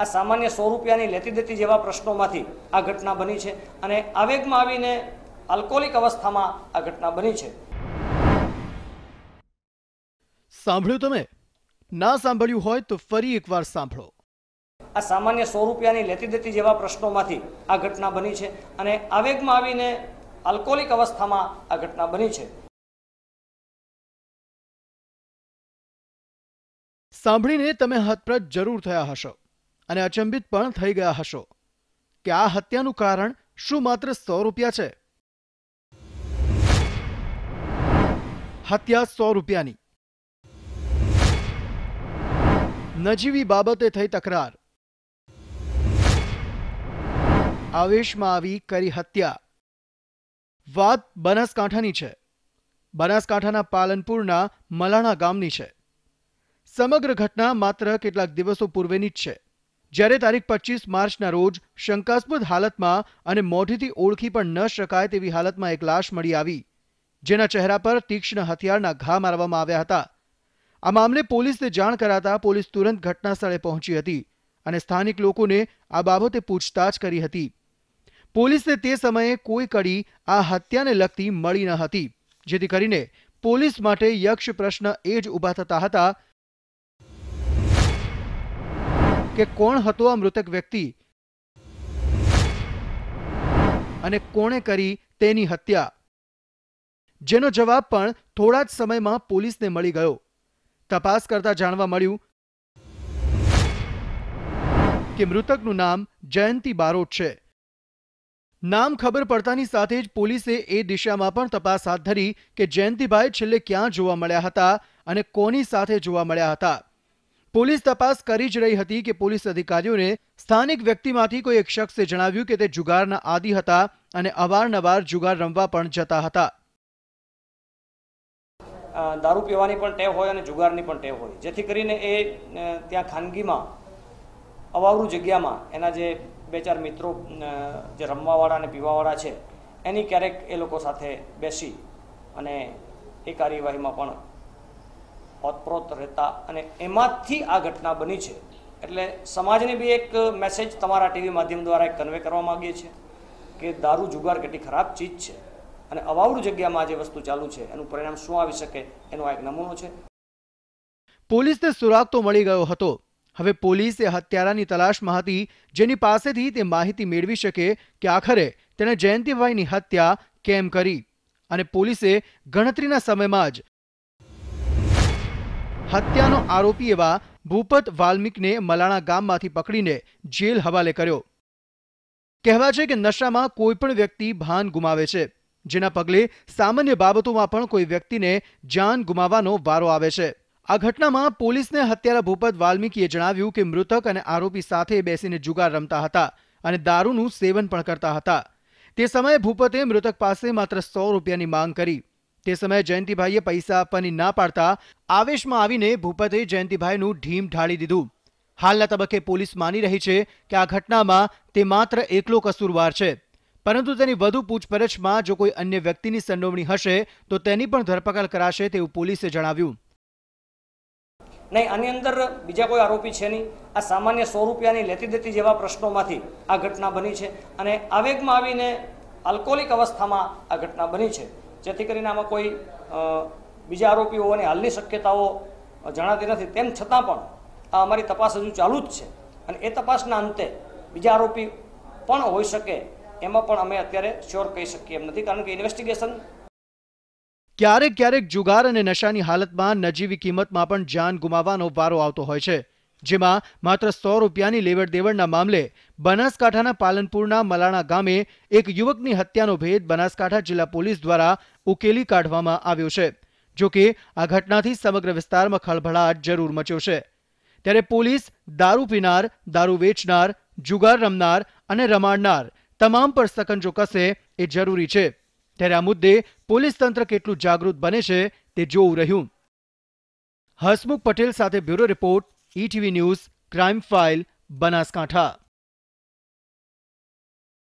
આ સામાન્ય સો રૂપિયાની લેતી દેતી જેવા પ્રશ્નોમાંથી આ ઘટના બની છે અને આવેગમાં આવીને આલ્કોહોલિક અવસ્થામાં આ ઘટના બની છે સાંભળ્યું તમે ના સાંભળ્યું હોય તો ફરી એકવાર સાંભળો આ સામાન્ય સો રૂપિયાની લેતી દેતી જેવા પ્રશ્નોમાંથી આ ઘટના બની છે અને આવેગમાં આવીને આલ્કોહોલિક અવસ્થામાં આ ઘટના બની છે સાંભળીને તમે હતપ્રત જરૂર થયા હશો અને અચંબિત પણ થઈ ગયા હશો કે આ હત્યાનું કારણ શું માત્ર સો રૂપિયા છે હત્યા સો રૂપિયાની નજીવી બાબતે થઈ તકરાર આવેશમાં આવી કરી હત્યા વાત બનાસકાંઠાની છે બનાસકાંઠાના પાલનપુરના મલાણા ગામની છે સમગ્ર ઘટના માત્ર કેટલાક દિવસો પૂર્વેની જ છે જ્યારે તારીખ પચીસ માર્ચના રોજ શંકાસ્પદ હાલતમાં અને મોઢીથી ઓળખી પણ ન શકાય તેવી હાલતમાં એક લાશ મળી આવી જેના ચહેરા પર તીક્ષ્ણ હથિયારના ઘા મારવામાં આવ્યા હતા આ મામલે પોલીસને જાણ કરાતા પોલીસ તુરંત ઘટના સ્થળે પહોંચી હતી અને સ્થાનિક લોકોને આ બાબતે પૂછતાછ કરી હતી પોલીસને તે સમયે કોઈ કડી આ હત્યાને લગતી મળી ન હતી જેથી કરીને પોલીસ માટે યક્ષ પ્રશ્ન એ જ ઊભા થતા હતા કે કોણ હતો આ મૃતક વ્યક્તિ અને કોણે કરી તેની હત્યા જેનો જવાબ પણ થોડા જ સમયમાં પોલીસને મળી ગયો તપાસ કરતા જાણવા મળ્યું કે મૃતકનું નામ જયંતી બારોટ છે નામ ખબર પડતાની સાથે જ પોલીસે એ દિશામાં પણ તપાસ હાથ ધરી કે જયંતીભાઈ છેલ્લે ક્યાં જોવા મળ્યા હતા અને કોની સાથે જોવા મળ્યા હતા પોલીસ તપાસ કરી જ રહી હતી કે પોલીસ અધિકારીઓને સ્થાનિક વ્યક્તિમાંથી કોઈ એક શખ્સે જણાવ્યું કે તે જુગારના આદિ હતા અને અવારનવાર જુગાર રમવા પણ જતા હતા દારૂ પીવાની પણ ટેવ હોય અને જુગારની પણ ટેવ હોય જેથી કરીને એ ત્યાં ખાનગીમાં અવાવરું જગ્યામાં એના જે બે ચાર મિત્રો જે રમવાવાળા અને પીવાવાળા છે એની ક્યારેક એ લોકો સાથે બેસી અને એ કાર્યવાહીમાં પણ ઓતપ્રોત રહેતા અને એમાંથી આ ઘટના બની છે એટલે સમાજને બી એક મેસેજ તમારા ટીવી માધ્યમ દ્વારા એક કન્વે કરવા માગીએ છીએ કે દારૂ જુગાર કેટલી ખરાબ ચીજ છે અને અવાવડું જગ્યામાં જે વસ્તુ ચાલુ છે એનું પરિણામ શું આવી શકે એનો એક નમૂનો છે પોલીસને સુરાગ તો મળી ગયો હતો હવે પોલીસ એ હત્યારાની તલાશમાં હતી જેની પાસેથી તે માહિતી મેળવી શકે કે આખરે તેણે જયંતિભાઈની હત્યા કેમ કરી અને પોલીસે ગણતરીના સમયમાં જ હત્યાનો આરોપી એવા ભૂપત વાલ્મિકને મલાણા ગામમાંથી પકડીને જેલ હવાલે કર્યો કહેવા છે કે નશામાં કોઈ પણ વ્યક્તિ ભાન ગુમાવે છે જેના પગલે સામાન્ય બાબતોમાં પણ કોઈ વ્યક્તિને જાન ગુમાવવાનો વારો આવે છે આ ઘટનામાં પોલીસને હત્યારા ભૂપત વાલ્મિકીએ જણાવ્યું કે મૃતક અને આરોપી સાથે બેસીને જુગાર રમતા હતા અને દારૂનું સેવન પણ કરતા હતા તે સમયે ભૂપતે મૃતક પાસે માત્ર સો રૂપિયાની માંગ કરી તે સમયે જયંતિભાઈએ પૈસા આપવાની ના પાડતા આવેશમાં આવીને ભૂપતે જયંતિભાઈનું ઢીમ ઢાળી દીધું હાલના તબક્કે પોલીસ માની રહી છે કે આ ઘટનામાં તે માત્ર એકલો કસૂરવાર છે પરંતુ તેની વધુ પૂછપરછમાં જો કોઈ અન્ય વ્યક્તિની સંડોવણી હશે તો તેની પણ ધરપકડ કરાશે તેવું પોલીસે જણાવ્યું નહીં આની અંદર બીજા કોઈ આરોપી છે નહીં આ સામાન્ય સો રૂપિયાની લેતી દેતી જેવા પ્રશ્નોમાંથી આ ઘટના બની છે અને આવેગમાં આવીને આલ્કોહોલિક અવસ્થામાં આ ઘટના બની છે જેથી કરીને આમાં કોઈ બીજા આરોપી હોવાની હાલની શક્યતાઓ જણાતી નથી તેમ છતાં પણ આ અમારી તપાસ હજુ ચાલુ જ છે અને એ તપાસના અંતે બીજા આરોપી પણ હોઈ શકે એમાં પણ અમે અત્યારે શ્યોર કહી શકીએ એમ નથી કારણ કે ઇન્વેસ્ટિગેશન ક્યારેક ક્યારેક જુગાર અને નશાની હાલતમાં નજીવી કિંમતમાં પણ જાન ગુમાવવાનો વારો આવતો હોય છે જેમાં માત્ર સો રૂપિયાની લેવડ દેવડના મામલે બનાસકાંઠાના પાલનપુરના મલાણા ગામે એક યુવકની હત્યાનો ભેદ બનાસકાંઠા જિલ્લા પોલીસ દ્વારા ઉકેલી કાઢવામાં આવ્યો છે જોકે આ ઘટનાથી સમગ્ર વિસ્તારમાં ખળભળાટ જરૂર મચ્યો છે ત્યારે પોલીસ દારૂ પીનાર દારૂ વેચનાર જુગાર રમનાર અને રમાડનાર તમામ પર સકંજો કસે એ જરૂરી છે ત્યારે આ મુદ્દે પોલીસ તંત્ર કેટલું જાગૃત બને છે તે જોવું રહ્યું હસમુખ પટેલ સાથે bureau report ETV news crime file Banaskantha